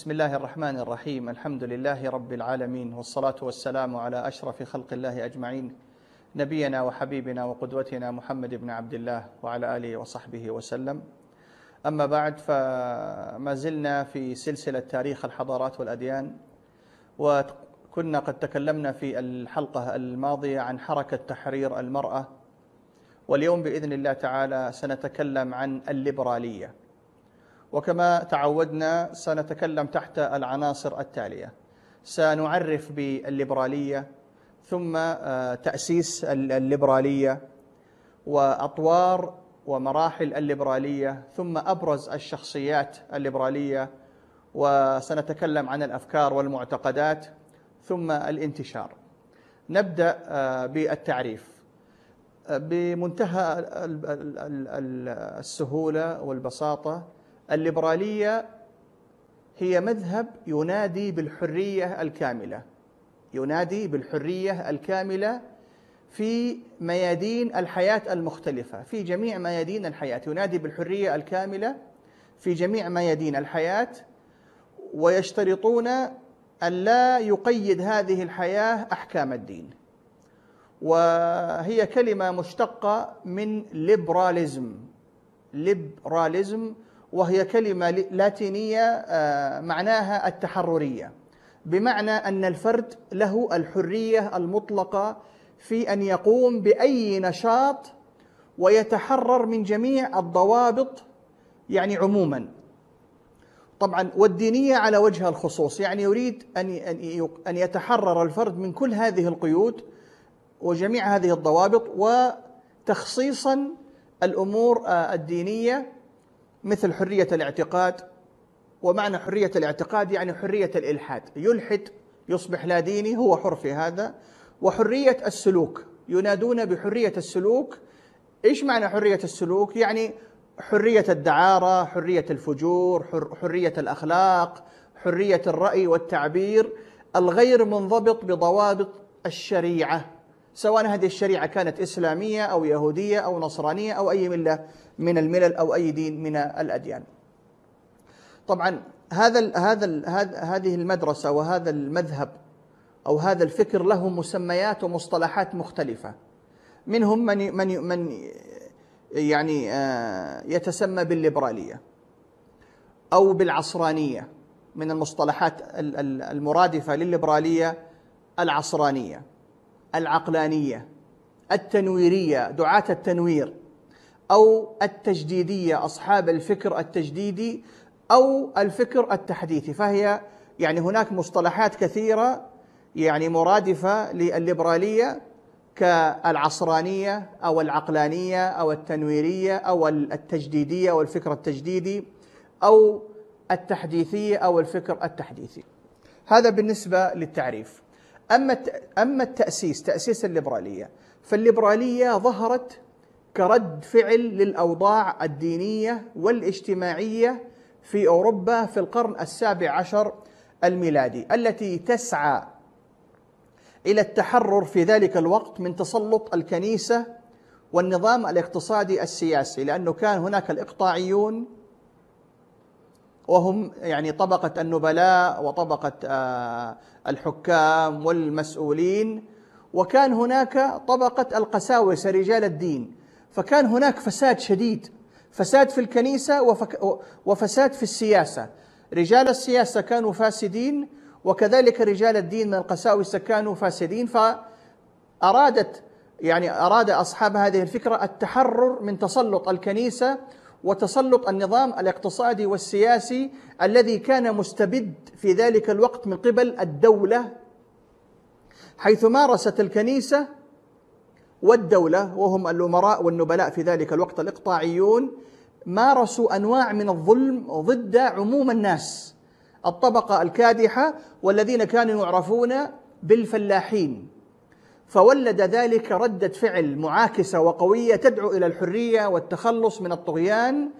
بسم الله الرحمن الرحيم الحمد لله رب العالمين والصلاة والسلام على أشرف خلق الله أجمعين نبينا وحبيبنا وقدوتنا محمد بن عبد الله وعلى آله وصحبه وسلم أما بعد فما زلنا في سلسلة تاريخ الحضارات والأديان وكنا قد تكلمنا في الحلقة الماضية عن حركة تحرير المرأة واليوم بإذن الله تعالى سنتكلم عن الليبرالية وكما تعودنا سنتكلم تحت العناصر التالية سنعرف بالليبرالية ثم آه، تأسيس الليبرالية وأطوار ومراحل الليبرالية ثم أبرز الشخصيات الليبرالية وسنتكلم عن الأفكار والمعتقدات ثم الانتشار نبدأ آه، بالتعريف آه، بمنتهى السهولة والبساطة الليبراليه هي مذهب ينادي بالحريه الكامله ينادي بالحريه الكامله في ميادين الحياه المختلفه في جميع ميادين الحياه ينادي بالحريه الكامله في جميع ميادين الحياه ويشترطون أن لا يقيد هذه الحياة أحكام الدين وهي كلمة مشتقة من ليبراليزم ليبراليزم وهي كلمة لاتينية آه، معناها التحررية بمعنى أن الفرد له الحرية المطلقة في أن يقوم بأي نشاط ويتحرر من جميع الضوابط يعني عموما طبعا والدينية على وجه الخصوص يعني يريد أن أن يتحرر الفرد من كل هذه القيود وجميع هذه الضوابط وتخصيصا الأمور آه، الدينية مثل حرية الاعتقاد ومعنى حرية الاعتقاد يعني حرية الإلحاد يلحد يصبح لا ديني هو حر في هذا وحرية السلوك ينادون بحرية السلوك إيش معنى حرية السلوك؟ يعني حرية الدعارة حرية الفجور حرية الأخلاق حرية الرأي والتعبير الغير منضبط بضوابط الشريعة سواء هذه الشريعة كانت إسلامية أو يهودية أو نصرانية أو أي ملة من الملل أو أي دين من الأديان طبعا هذا ال هذا ال هذه المدرسة وهذا المذهب أو هذا الفكر له مسميات ومصطلحات مختلفة منهم من من من يعني آه، يتسمى بالليبرالية أو بالعصرانية من المصطلحات المرادفة للليبرالية العصرانية العقلانيه التنويريه دعاه التنوير او التجديديه اصحاب الفكر التجديدي او الفكر التحديثي فهي يعني هناك مصطلحات كثيره يعني مرادفه للليبراليه كالعصرانيه او العقلانيه او التنويريه او التجديديه او الفكر التجديدي او التحديثيه او الفكر التحديثي هذا بالنسبه للتعريف أما أما التأسيس تأسيس الليبرالية فالليبرالية ظهرت كرد فعل للأوضاع الدينية والاجتماعية في أوروبا في القرن السابع عشر الميلادي التي تسعى إلى التحرر في ذلك الوقت من تسلط الكنيسة والنظام الاقتصادي السياسي لأنه كان هناك الإقطاعيون وهم يعني طبقة النبلاء وطبقة آه، الحكام والمسؤولين وكان هناك طبقة القساوسة رجال الدين فكان هناك فساد شديد فساد في الكنيسة وفساد في السياسة رجال السياسة كانوا فاسدين وكذلك رجال الدين من القساوسة كانوا فاسدين فأرادت يعني أراد أصحاب هذه الفكرة التحرر من تسلط الكنيسة وتسلط النظام الاقتصادي والسياسي الذي كان مستبد في ذلك الوقت من قبل الدوله حيث مارست الكنيسه والدوله وهم الامراء والنبلاء في ذلك الوقت الاقطاعيون مارسوا انواع من الظلم ضد عموم الناس الطبقه الكادحه والذين كانوا يعرفون بالفلاحين فولد ذلك ردة فعل معاكسة وقوية تدعو إلى الحرية والتخلص من الطغيان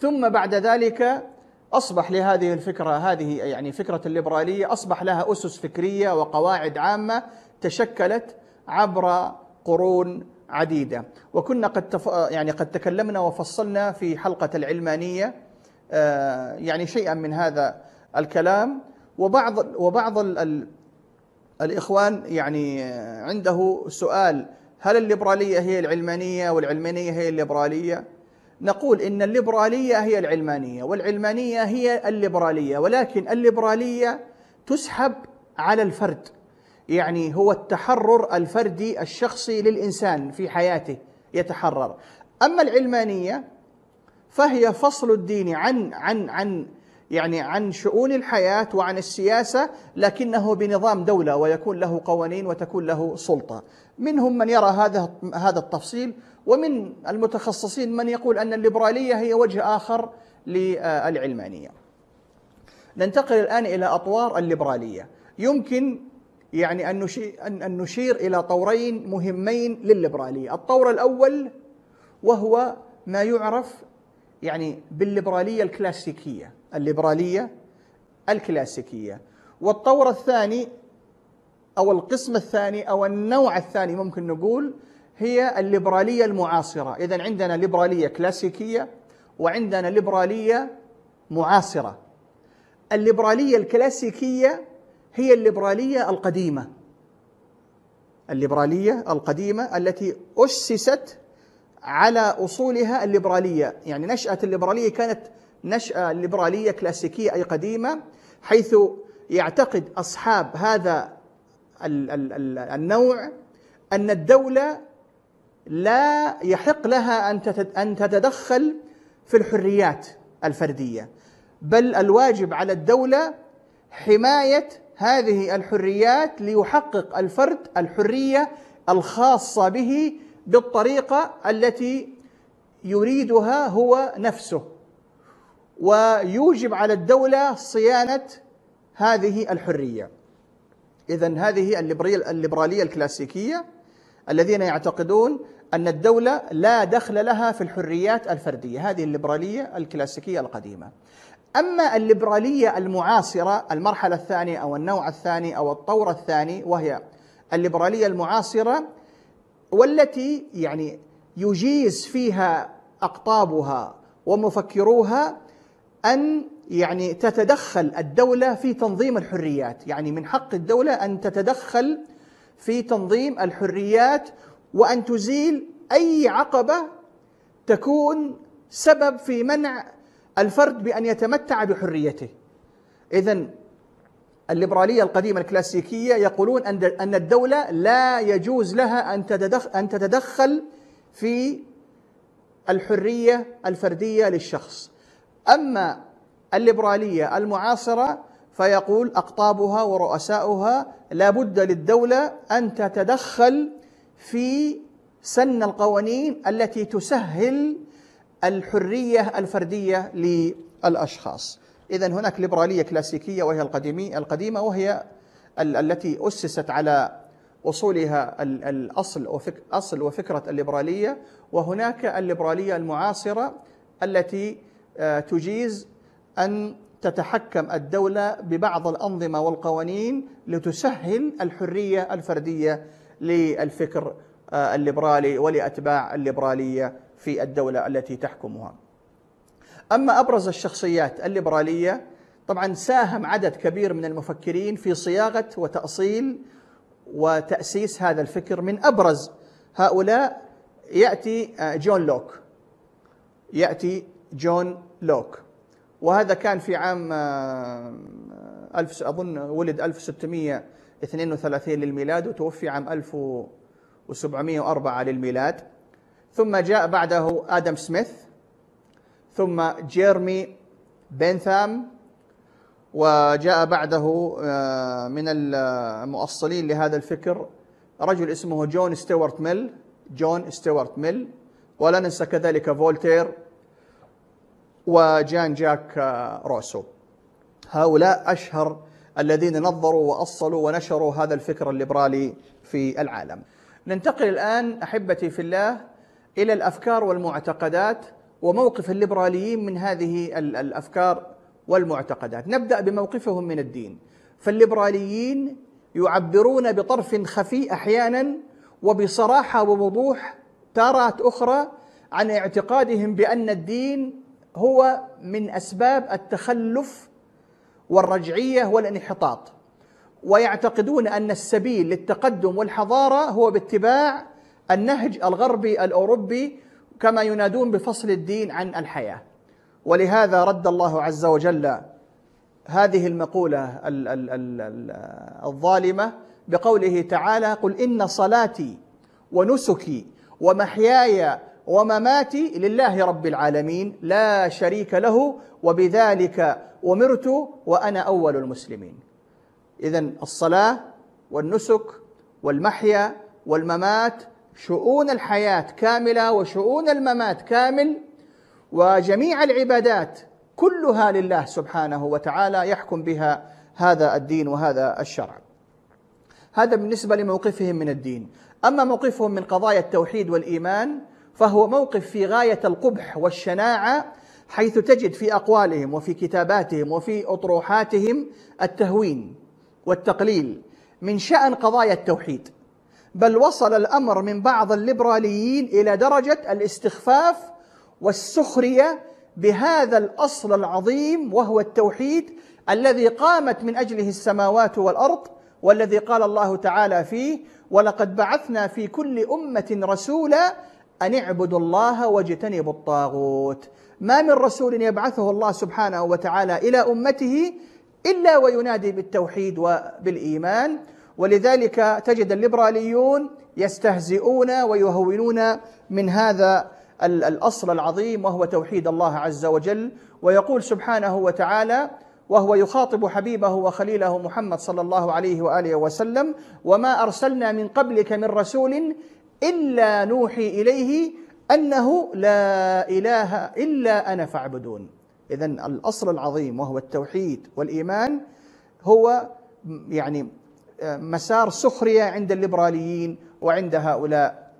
ثم بعد ذلك أصبح لهذه الفكرة هذه يعني فكرة الليبرالية أصبح لها أسس فكرية وقواعد عامة تشكلت عبر قرون عديدة وكنا قد تف... يعني قد تكلمنا وفصلنا في حلقة العلمانية آه، يعني شيئا من هذا الكلام وبعض وبعض ال... الإخوان يعني عنده سؤال هل الليبرالية هي العلمانية والعلمانية هي الليبرالية؟ نقول إن الليبرالية هي العلمانية والعلمانية هي الليبرالية ولكن الليبرالية تسحب على الفرد يعني هو التحرر الفردي الشخصي للإنسان في حياته يتحرر أما العلمانية فهي فصل الدين عن عن عن يعني عن شؤون الحياة وعن السياسة لكنه بنظام دولة ويكون له قوانين وتكون له سلطة منهم من يرى هذا هذا التفصيل ومن المتخصصين من يقول أن الليبرالية هي وجه آخر للعلمانية ننتقل الآن إلى أطوار الليبرالية يمكن يعني أن نشير, أن نشير إلى طورين مهمين للليبرالية الطور الأول وهو ما يعرف يعني بالليبرالية الكلاسيكية الليبرالية الكلاسيكية والطور الثاني أو القسم الثاني أو النوع الثاني ممكن نقول هي الليبرالية المعاصرة إذا عندنا ليبرالية كلاسيكية وعندنا ليبرالية معاصرة الليبرالية الكلاسيكية هي الليبرالية القديمة الليبرالية القديمة التي أسست على أصولها الليبرالية يعني نشأة الليبرالية كانت نشأة ليبرالية كلاسيكية أي قديمة حيث يعتقد أصحاب هذا النوع أن الدولة لا يحق لها أن تتدخل في الحريات الفردية بل الواجب على الدولة حماية هذه الحريات ليحقق الفرد الحرية الخاصة به بالطريقة التي يريدها هو نفسه ويوجب على الدولة صيانة هذه الحرية إذا هذه الليبرالية الكلاسيكية الذين يعتقدون أن الدولة لا دخل لها في الحريات الفردية هذه الليبرالية الكلاسيكية القديمة أما الليبرالية المعاصرة المرحلة الثانية أو النوع الثاني أو الطور الثاني وهي الليبرالية المعاصرة والتي يعني يجيز فيها أقطابها ومفكروها أن يعني تتدخل الدولة في تنظيم الحريات يعني من حق الدولة أن تتدخل في تنظيم الحريات وأن تزيل أي عقبة تكون سبب في منع الفرد بأن يتمتع بحريته إذا الليبرالية القديمة الكلاسيكية يقولون أن الدولة لا يجوز لها أن تتدخل في الحرية الفردية للشخص أما الليبرالية المعاصرة فيقول أقطابها ورؤساؤها لا بد للدولة أن تتدخل في سن القوانين التي تسهل الحرية الفردية للأشخاص إذا هناك ليبرالية كلاسيكية وهي القديمي القديمة وهي التي أسست على أصولها الأصل وفك أصل وفكرة الليبرالية وهناك الليبرالية المعاصرة التي آه، تجيز أن تتحكم الدولة ببعض الأنظمة والقوانين لتسهل الحرية الفردية للفكر آه، الليبرالي ولأتباع الليبرالية في الدولة التي تحكمها. أما أبرز الشخصيات الليبرالية طبعا ساهم عدد كبير من المفكرين في صياغة وتأصيل وتأسيس هذا الفكر من أبرز هؤلاء يأتي آه، جون لوك يأتي جون لوك وهذا كان في عام آه، ألف أظن ولد 1632 للميلاد وتوفي عام 1704 للميلاد ثم جاء بعده آدم سميث ثم جيرمي بنثام وجاء بعده آه، من المؤصلين لهذا الفكر رجل اسمه جون ستيوارت ميل جون ستيوارت ميل ولا ننسى كذلك فولتير وجان جاك آه، روسو هؤلاء أشهر الذين نظروا وأصلوا ونشروا هذا الفكر الليبرالي في العالم ننتقل الآن أحبتي في الله إلى الأفكار والمعتقدات وموقف الليبراليين من هذه الأفكار والمعتقدات نبدأ بموقفهم من الدين فالليبراليين يعبرون بطرف خفي أحيانا وبصراحة ووضوح تارات أخرى عن اعتقادهم بأن الدين هو من اسباب التخلف والرجعيه والانحطاط ويعتقدون ان السبيل للتقدم والحضاره هو باتباع النهج الغربي الاوروبي كما ينادون بفصل الدين عن الحياه ولهذا رد الله عز وجل هذه المقوله الظالمه بقوله تعالى قل ان صلاتي ونسكي ومحياي ومماتي لله رب العالمين لا شريك له وبذلك أمرت وأنا أول المسلمين إذا الصلاة والنسك والمحيا والممات شؤون الحياة كاملة وشؤون الممات كامل وجميع العبادات كلها لله سبحانه وتعالى يحكم بها هذا الدين وهذا الشرع هذا بالنسبة لموقفهم من الدين أما موقفهم من قضايا التوحيد والإيمان فهو موقف في غايه القبح والشناعه حيث تجد في اقوالهم وفي كتاباتهم وفي اطروحاتهم التهوين والتقليل من شان قضايا التوحيد بل وصل الامر من بعض الليبراليين الى درجه الاستخفاف والسخريه بهذا الاصل العظيم وهو التوحيد الذي قامت من اجله السماوات والارض والذي قال الله تعالى فيه ولقد بعثنا في كل امه رسولا أن اعبدوا الله واجتنبوا الطاغوت ما من رسول يبعثه الله سبحانه وتعالى إلى أمته إلا وينادي بالتوحيد وبالإيمان ولذلك تجد الليبراليون يستهزئون ويهونون من هذا الأصل العظيم وهو توحيد الله عز وجل ويقول سبحانه وتعالى وهو يخاطب حبيبه وخليله محمد صلى الله عليه واله وسلم وما ارسلنا من قبلك من رسول إلا نوحي إليه أنه لا إله إلا أنا فاعبدون إذا الأصل العظيم وهو التوحيد والإيمان هو يعني مسار سخرية عند الليبراليين وعند هؤلاء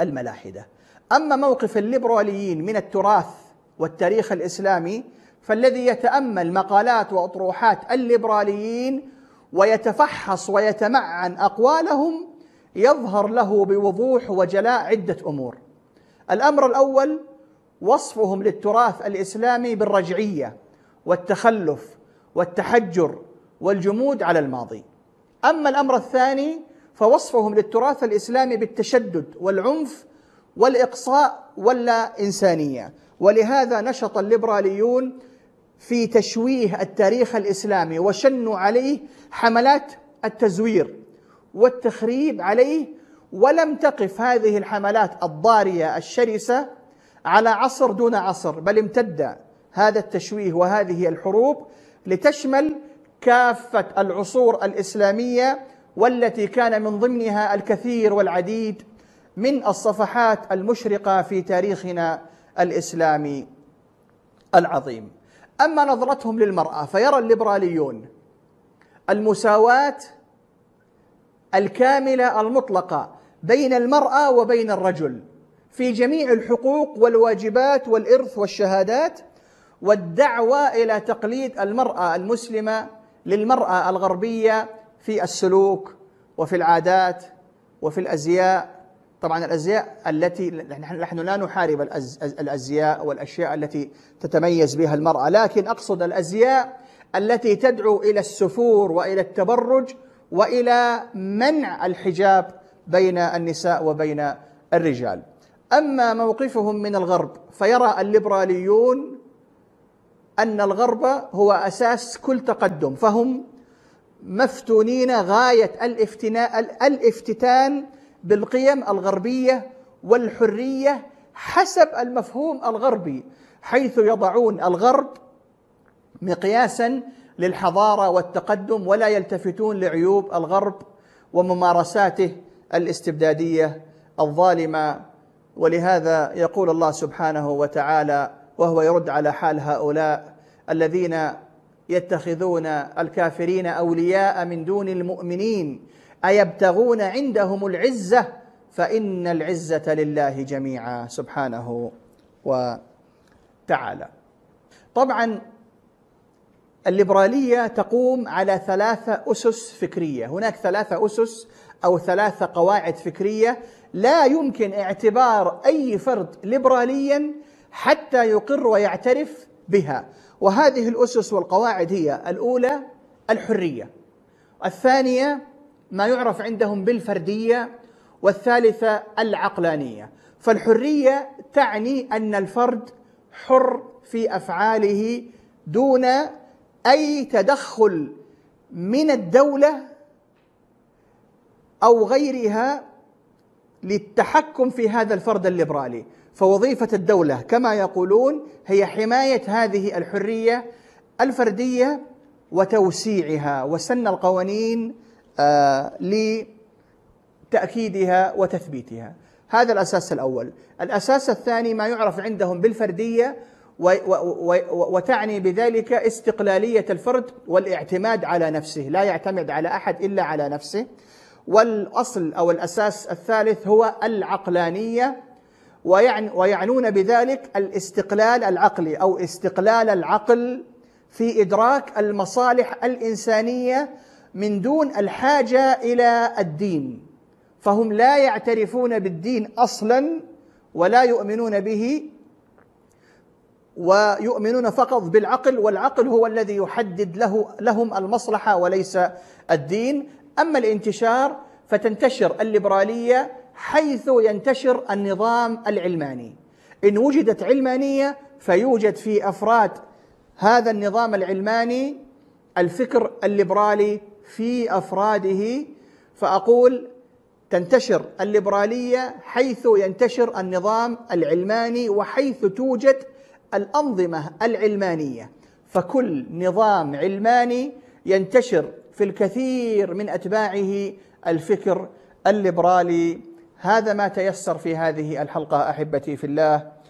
الملاحدة أما موقف الليبراليين من التراث والتاريخ الإسلامي فالذي يتأمل مقالات وأطروحات الليبراليين ويتفحص ويتمعن أقوالهم يظهر له بوضوح وجلاء عدة أمور الأمر الأول وصفهم للتراث الإسلامي بالرجعية والتخلف والتحجر والجمود على الماضي أما الأمر الثاني فوصفهم للتراث الإسلامي بالتشدد والعنف والإقصاء واللا إنسانية ولهذا نشط الليبراليون في تشويه التاريخ الإسلامي وشنوا عليه حملات التزوير والتخريب عليه ولم تقف هذه الحملات الضارية الشرسة على عصر دون عصر بل امتد هذا التشويه وهذه الحروب لتشمل كافة العصور الإسلامية والتي كان من ضمنها الكثير والعديد من الصفحات المشرقة في تاريخنا الإسلامي العظيم أما نظرتهم للمرأة فيرى الليبراليون المساواة الكاملة المطلقة بين المرأة وبين الرجل في جميع الحقوق والواجبات والإرث والشهادات والدعوة إلى تقليد المرأة المسلمة للمرأة الغربية في السلوك وفي العادات وفي الأزياء طبعا الأزياء التي نحن لا نحارب الأزياء والأشياء التي تتميز بها المرأة لكن أقصد الأزياء التي تدعو إلى السفور وإلى التبرج والى منع الحجاب بين النساء وبين الرجال. اما موقفهم من الغرب فيرى الليبراليون ان الغرب هو اساس كل تقدم فهم مفتونين غايه الافتناء الافتتان بالقيم الغربيه والحريه حسب المفهوم الغربي حيث يضعون الغرب مقياسا للحضاره والتقدم ولا يلتفتون لعيوب الغرب وممارساته الاستبداديه الظالمه ولهذا يقول الله سبحانه وتعالى وهو يرد على حال هؤلاء الذين يتخذون الكافرين اولياء من دون المؤمنين ايبتغون عندهم العزه فان العزه لله جميعا سبحانه وتعالى طبعا الليبراليه تقوم على ثلاثه اسس فكريه، هناك ثلاثه اسس او ثلاثه قواعد فكريه لا يمكن اعتبار اي فرد ليبراليا حتى يقر ويعترف بها، وهذه الاسس والقواعد هي الاولى الحريه، الثانيه ما يعرف عندهم بالفرديه، والثالثه العقلانيه، فالحريه تعني ان الفرد حر في افعاله دون أي تدخل من الدولة أو غيرها للتحكم في هذا الفرد الليبرالي فوظيفة الدولة كما يقولون هي حماية هذه الحرية الفردية وتوسيعها وسن القوانين آه لتأكيدها وتثبيتها هذا الأساس الأول الأساس الثاني ما يعرف عندهم بالفردية وتعني بذلك استقلالية الفرد والاعتماد على نفسه لا يعتمد على أحد إلا على نفسه والأصل أو الأساس الثالث هو العقلانية ويعنون بذلك الاستقلال العقلي أو استقلال العقل في إدراك المصالح الإنسانية من دون الحاجة إلى الدين فهم لا يعترفون بالدين أصلا ولا يؤمنون به ويؤمنون فقط بالعقل والعقل هو الذي يحدد له لهم المصلحة وليس الدين أما الانتشار فتنتشر الليبرالية حيث ينتشر النظام العلماني إن وجدت علمانية فيوجد في أفراد هذا النظام العلماني الفكر الليبرالي في أفراده فأقول تنتشر الليبرالية حيث ينتشر النظام العلماني وحيث توجد الأنظمة العلمانية فكل نظام علماني ينتشر في الكثير من أتباعه الفكر الليبرالي هذا ما تيسر في هذه الحلقة أحبتي في الله